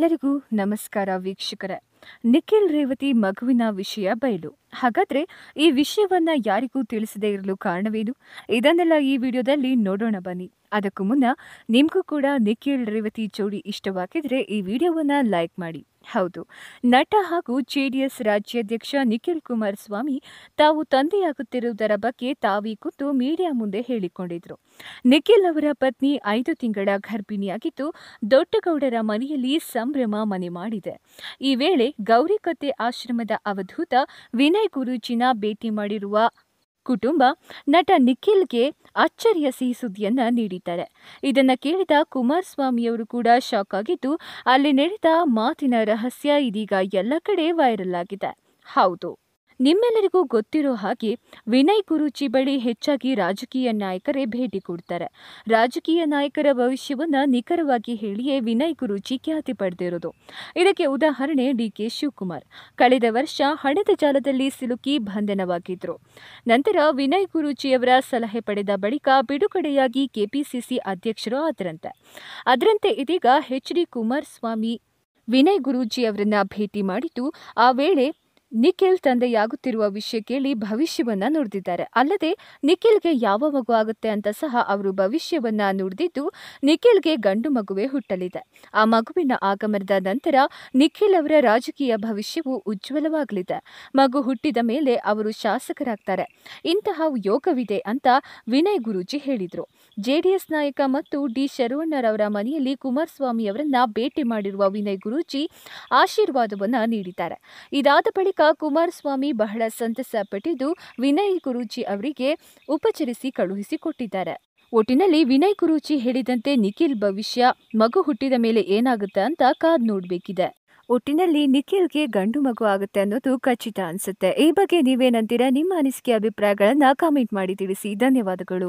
ಎಲ್ಲರಿಗೂ ನಮಸ್ಕಾರ ವೀಕ್ಷಕರ ನಿಖಿಲ್ ರೇವತಿ ಮಗುವಿನ ವಿಷಯ ಬಯಲು ಹಾಗಾದ್ರೆ ಈ ವಿಷಯವನ್ನ ಯಾರಿಗೂ ತಿಳಿಸದೇ ಇರಲು ಕಾರಣವೇನು ಇದನ್ನೆಲ್ಲ ಈ ವಿಡಿಯೋದಲ್ಲಿ ನೋಡೋಣ ಬನ್ನಿ ಅದಕ್ಕೂ ಮುನ್ನ ನಿಮಗೂ ಕೂಡ ನಿಖಿಲ್ ರೇವತಿ ಜೋಡಿ ಇಷ್ಟವಾಗಿದ್ರೆ ಈ ವಿಡಿಯೋವನ್ನ ಲೈಕ್ ಮಾಡಿ ಹೌದು ನಟ ಹಾಗೂ ಜೆಡಿಎಸ್ ರಾಜ್ಯಾಧ್ಯಕ್ಷ ನಿಖಿಲ್ ಕುಮಾರಸ್ವಾಮಿ ತಾವು ತಂದೆಯಾಗುತ್ತಿರುವುದರ ಬಗ್ಗೆ ತಾವೀ ಕುತ್ತು ಮೀಡಿಯಾ ಮುಂದೆ ಹೇಳಿಕೊಂಡಿದ್ರು ನಿಖಿಲ್ ಅವರ ಪತ್ನಿ ಐದು ತಿಂಗಳ ಗರ್ಭಿಣಿಯಾಗಿದ್ದು ದೊಡ್ಡಗೌಡರ ಮನೆಯಲ್ಲಿ ಸಂಭ್ರಮ ಮನೆ ಮಾಡಿದೆ ಈ ವೇಳೆ ಗೌರಿಕತೆ ಆಶ್ರಮದ ಅವಧೂತ ವಿನಯ್ ಗುರುಜಿನ ಭೇಟಿ ಮಾಡಿರುವ ಕುಟುಂಬ ನಟ ನಿಖಿಲ್ಗೆ ಅಚ್ಚರಿಯ ಸಿಹಿ ಸುದ್ದಿಯನ್ನ ನೀಡಿದ್ದಾರೆ ಇದನ್ನ ಕೇಳಿದ ಕುಮಾರಸ್ವಾಮಿಯವರು ಕೂಡ ಶಾಕ್ ಆಗಿದ್ದು ಅಲ್ಲಿ ನಡೆದ ಮಾತಿನ ರಹಸ್ಯ ಇದೀಗ ಎಲ್ಲ ಕಡೆ ವೈರಲ್ ಆಗಿದೆ ಹೌದು ನಿಮ್ಮೆಲ್ಲರಿಗೂ ಗೊತ್ತಿರೋ ಹಾಗೆ ವಿನಯ್ ಗುರೂಜಿ ಬಳಿ ಹೆಚ್ಚಾಗಿ ರಾಜಕೀಯ ನಾಯಕರೇ ಭೇಟಿ ಕೊಡ್ತಾರೆ ರಾಜಕೀಯ ನಾಯಕರ ಭವಿಷ್ಯವನ್ನು ನಿಖರವಾಗಿ ಹೇಳಿಯೇ ವಿನಯ್ ಗುರೂಜಿ ಖ್ಯಾತಿ ಪಡೆದಿರೋದು ಇದಕ್ಕೆ ಉದಾಹರಣೆ ಡಿ ಕೆ ಶಿವಕುಮಾರ್ ಕಳೆದ ವರ್ಷ ಹಣದ ಜಾಲದಲ್ಲಿ ಸಿಲುಕಿ ಬಂಧನವಾಗಿದ್ರು ನಂತರ ವಿನಯ್ ಗುರೂಜಿಯವರ ಸಲಹೆ ಪಡೆದ ಬಳಿಕ ಬಿಡುಗಡೆಯಾಗಿ ಕೆಪಿಸಿಸಿ ಅಧ್ಯಕ್ಷರು ಆದರಂತೆ ಅದರಂತೆ ಇದೀಗ ಎಚ್ ಡಿ ಕುಮಾರಸ್ವಾಮಿ ವಿನಯ್ ಗುರೂಜಿ ಅವರನ್ನ ಭೇಟಿ ಮಾಡಿದ್ದು ಆ ವೇಳೆ ನಿಖಿಲ್ ತಂದೆಯಾಗುತ್ತಿರುವ ವಿಷಯ ಕೇಳಿ ಭವಿಷ್ಯವನ್ನ ನುಡಿದಿದ್ದಾರೆ ಅಲ್ಲದೆ ನಿಖಿಲ್ಗೆ ಯಾವ ಮಗು ಆಗುತ್ತೆ ಅಂತ ಸಹ ಅವರು ಭವಿಷ್ಯವನ್ನ ನುಡಿದಿದ್ದು ನಿಖಿಲ್ಗೆ ಗಂಡು ಮಗುವೆ ಹುಟ್ಟಲಿದೆ ಆ ಮಗುವಿನ ಆಗಮನದ ನಂತರ ನಿಖಿಲ್ ಅವರ ರಾಜಕೀಯ ಭವಿಷ್ಯವು ಉಜ್ವಲವಾಗಲಿದೆ ಮಗು ಹುಟ್ಟಿದ ಮೇಲೆ ಅವರು ಶಾಸಕರಾಗ್ತಾರೆ ಇಂತಹ ಯೋಗವಿದೆ ಅಂತ ವಿನಯ್ ಗುರೂಜಿ ಹೇಳಿದರು ಜೆಡಿಎಸ್ ನಾಯಕ ಮತ್ತು ಡಿ ಶರವಣ್ಣರವರ ಮನೆಯಲ್ಲಿ ಕುಮಾರಸ್ವಾಮಿ ಅವರನ್ನ ಭೇಟಿ ಮಾಡಿರುವ ವಿನಯ್ ಗುರೂಜಿ ಆಶೀರ್ವಾದವನ್ನ ನೀಡಿದ್ದಾರೆ ಇದಾದ ಬಳಿಕ ಕುಮಾರಸ್ವಾಮಿ ಬಹಳ ಸಂತಸ ಪಟ್ಟಿದ್ದು ವಿನಯ್ ಗುರೂಜಿ ಅವರಿಗೆ ಉಪಚರಿಸಿ ಕಳುಹಿಸಿಕೊಟ್ಟಿದ್ದಾರೆ ಒಟ್ಟಿನಲ್ಲಿ ವಿನಯ್ ಕುರುಚಿ ಹೇಳಿದಂತೆ ನಿಖಿಲ್ ಭವಿಷ್ಯ ಮಗು ಹುಟ್ಟಿದ ಮೇಲೆ ಏನಾಗುತ್ತೆ ಅಂತ ಕಾದ್ ನೋಡಬೇಕಿದೆ ಒಟ್ಟಿನಲ್ಲಿ ನಿಖಿಲ್ಗೆ ಗಂಡು ಮಗು ಆಗುತ್ತೆ ಅನ್ನೋದು ಖಚಿತ ಅನ್ಸುತ್ತೆ ಈ ಬಗ್ಗೆ ನೀವೇನಂತೀರಾ ನಿಮ್ಮ ಅನಿಸಿಕೆ ಅಭಿಪ್ರಾಯಗಳನ್ನು ಕಾಮೆಂಟ್ ಮಾಡಿ ತಿಳಿಸಿ ಧನ್ಯವಾದಗಳು